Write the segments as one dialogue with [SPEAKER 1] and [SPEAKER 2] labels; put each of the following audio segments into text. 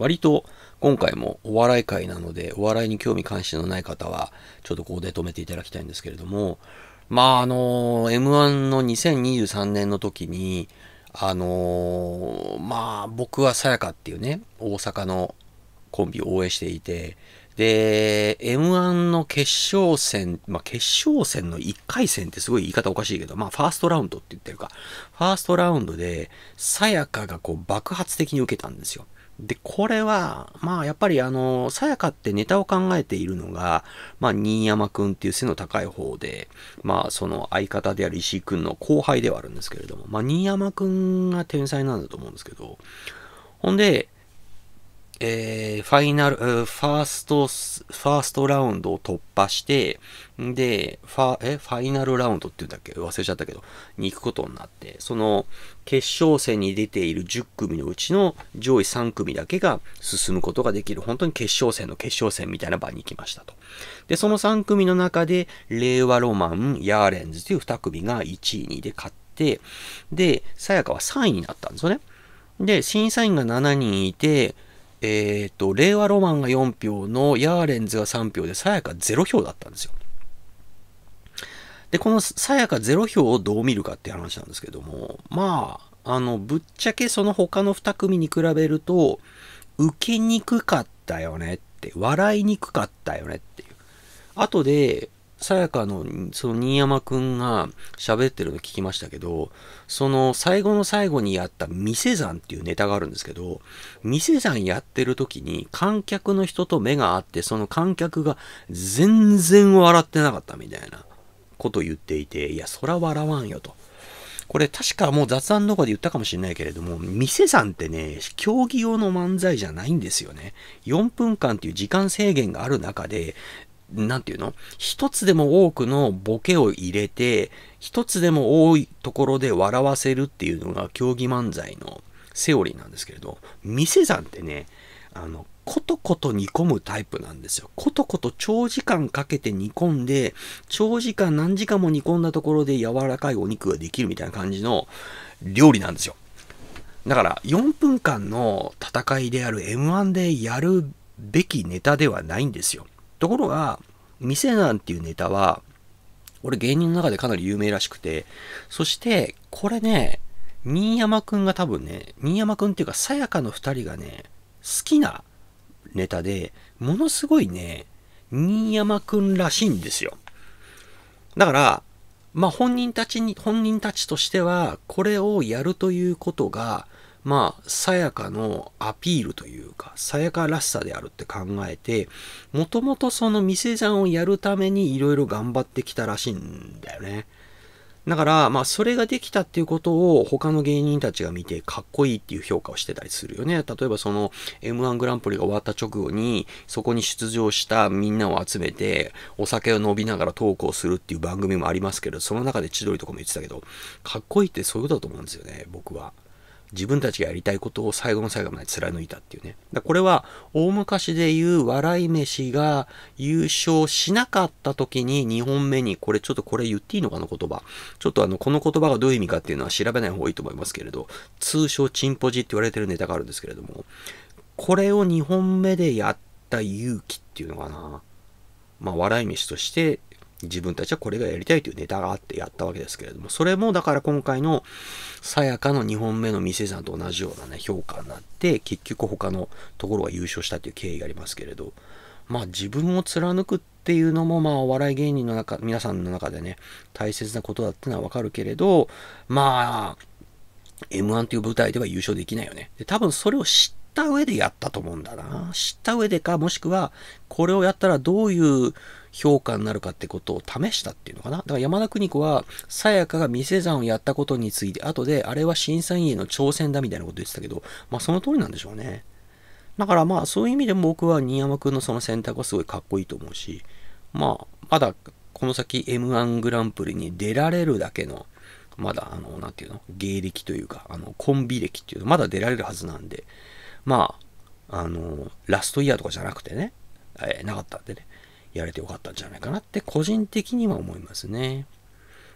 [SPEAKER 1] 割と今回もお笑い界なので、お笑いに興味関心のない方は、ちょっとここで止めていただきたいんですけれども、まああの、M1 の2023年の時に、あのまあ僕はさやかっていうね、大阪のコンビを応援していて、で、M1 の決勝戦、まあ、決勝戦の1回戦ってすごい言い方おかしいけど、まあ、ファーストラウンドって言ってるか、ファーストラウンドで、さやかがこう爆発的に受けたんですよ。で、これは、まあやっぱりあの、さやかってネタを考えているのが、まあ新山くんっていう背の高い方で、まあその相方である石井くんの後輩ではあるんですけれども、まあ新山くんが天才なんだと思うんですけど、ほんで、えー、ファイナル、ファースト、ファーストラウンドを突破して、で、ファ、え、ファイナルラウンドって言うんだっけ忘れちゃったけど、に行くことになって、その、決勝戦に出ている10組のうちの上位3組だけが進むことができる、本当に決勝戦の決勝戦みたいな場に行きましたと。で、その3組の中で、令和ロマン、ヤーレンズという2組が1位、2位で勝って、で、さやかは3位になったんですよね。で、審査員が7人いて、えっ、ー、と、令和ロマンが4票の、ヤーレンズが3票で、さやか0票だったんですよ。で、このさやか0票をどう見るかって話なんですけども、まあ、あの、ぶっちゃけその他の2組に比べると、受けにくかったよねって、笑いにくかったよねっていう。あとで、さやかの、その新山くんが喋ってるの聞きましたけど、その最後の最後にやった店山っていうネタがあるんですけど、店山やってる時に観客の人と目が合って、その観客が全然笑ってなかったみたいなこと言っていて、いや、そら笑わんよと。これ確かもう雑談とかで言ったかもしれないけれども、店さんってね、競技用の漫才じゃないんですよね。4分間っていう時間制限がある中で、なんていうの一つでも多くのボケを入れて、一つでも多いところで笑わせるっていうのが競技漫才のセオリーなんですけれど、店さんってね、あの、ことこと煮込むタイプなんですよ。ことこと長時間かけて煮込んで、長時間何時間も煮込んだところで柔らかいお肉ができるみたいな感じの料理なんですよ。だから4分間の戦いである M1 でやるべきネタではないんですよ。ところが、店なんていうネタは、俺芸人の中でかなり有名らしくて、そして、これね、新山くんが多分ね、新山くんっていうか、さやかの二人がね、好きなネタで、ものすごいね、新山くんらしいんですよ。だから、まあ本人たちに、本人たちとしては、これをやるということが、まあ、さやかのアピールというか、さやからしさであるって考えて、もともとその店じゃんをやるためにいろいろ頑張ってきたらしいんだよね。だから、まあ、それができたっていうことを他の芸人たちが見てかっこいいっていう評価をしてたりするよね。例えばその M1 グランプリが終わった直後に、そこに出場したみんなを集めて、お酒を飲みながらトークをするっていう番組もありますけど、その中で千鳥とかも言ってたけど、かっこいいってそういうことだと思うんですよね、僕は。自分たちがやりたいことを最後の最後まで貫いたっていうね。だこれは大昔で言う笑い飯が優勝しなかった時に2本目に、これちょっとこれ言っていいのかな言葉。ちょっとあの、この言葉がどういう意味かっていうのは調べない方がいいと思いますけれど、通称チンポジって言われてるネタがあるんですけれども、これを2本目でやった勇気っていうのかな。まあ、笑い飯として自分たちはこれがやりたいというネタがあってやったわけですけれども、それもだから今回のさやかの2本目の店さんと同じようなね、評価になって、結局他のところが優勝したという経緯がありますけれど、まあ自分を貫くっていうのもまあお笑い芸人の中、皆さんの中でね、大切なことだってのはわかるけれど、まあ、M1 という舞台では優勝できないよね。で多分それを知った上でやったと思うんだな。知った上でか、もしくは、これをやったらどういう評価になるかってことを試したっていうのかな。だから山田邦子は、さやかが見店算をやったことについて、後で、あれは審査員への挑戦だみたいなこと言ってたけど、まあその通りなんでしょうね。だからまあそういう意味でも僕は新山くんのその選択はすごいかっこいいと思うし、まあ、まだこの先 M1 グランプリに出られるだけの、まだ、あの、なんていうの、芸歴というか、あの、コンビ歴っていうの、まだ出られるはずなんで、まあ、あの、ラストイヤーとかじゃなくてね、えー、なかったんでね、やれてよかったんじゃないかなって個人的には思いますね。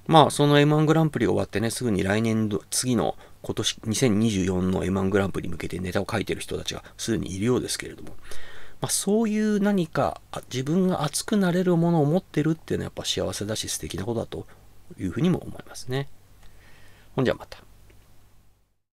[SPEAKER 1] まあ、その M1 グランプリ終わってね、すぐに来年度、次の今年2024の M1 グランプリに向けてネタを書いてる人たちがすでにいるようですけれども、まあ、そういう何か自分が熱くなれるものを持ってるっていうのはやっぱ幸せだし素敵なことだというふうにも思いますね。ほんじゃまた。